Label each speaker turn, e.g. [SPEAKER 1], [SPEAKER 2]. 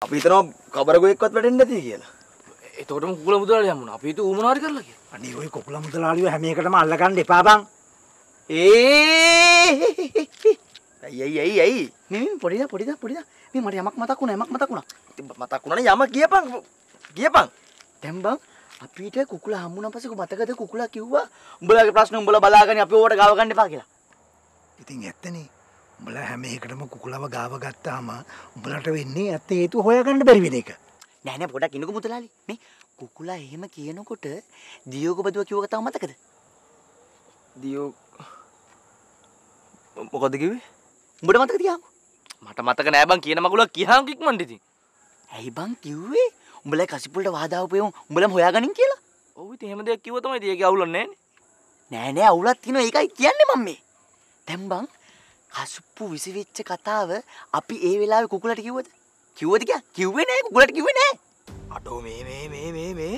[SPEAKER 1] අපි හිතනවා කබරගොයෙක්වත් වැටෙන්නේ නැති කියලා. එතකොටම කුකුල මුදලාලි හම්බුණා. අපි හිතුව උමනාරි කරලා කියලා. අනේ ওই කුකුල මුදලාලිව හැම එකටම අල්ලගන්න එපා බං. ඒ අයියයි අයියයි අයියි. මේ පොඩිද පොඩිද පොඩිද.
[SPEAKER 2] මේ මට යමක් මතක් වුණා යමක් මතක් වුණා.
[SPEAKER 1] ඉතින් මතක් වුණානේ යම කියපන්. කියපන්.
[SPEAKER 2] දැන් බං අපිට කුකුල හම්බුණා පස්සේ මතකද කුකුලා කිව්වා උඹලාගේ ප්‍රශ්න උඹලා බලාගන්න අපි ඕවට ගාව ගන්න එපා කියලා. ඉතින් ඇත්තනේ. උඹලා හැම එකටම කුකුලව ගාව ගත්තාම උඹලට වෙන්නේ ඇත්ත හේතු හොයාගන්න බැරි වෙන එක. නෑ නෑ පොඩක් ඉන්නකෝ මුතලාලි. මේ කුකුලා එහෙම කියනකොට දියෝග බදුව කිව්ව කතාව මතකද?
[SPEAKER 1] දියෝ මොකද කිව්වේ? උඹට මතකද කියාකෝ? මට මතක නෑ බං කියන මගුලක් කියහන් කික්මන්ට ඉතින්.
[SPEAKER 2] ඇයි බං කිව්වේ? උඹලා කසිපුල්ට වහදාවපේ උඹලම හොයාගනින් කියලා.
[SPEAKER 3] ඔව් ඉතින් එහෙම දෙයක් කිව්ව තමයි ඉතින් ඒක අවුලක් නෑනේ.
[SPEAKER 2] නෑ නෑ අවුලක් තියෙනවා ඒකයි කියන්නේ මම මේ. දැන් බං හසුප්පු විසිවිච්ච කතාව අපි ඒ වෙලාවේ කුකුලට කිව්වද? කිව්වද කියලා? කිව්වේ නෑ කුකුලට කිව්වේ නෑ. අඩෝ මේ මේ මේ මේ මේ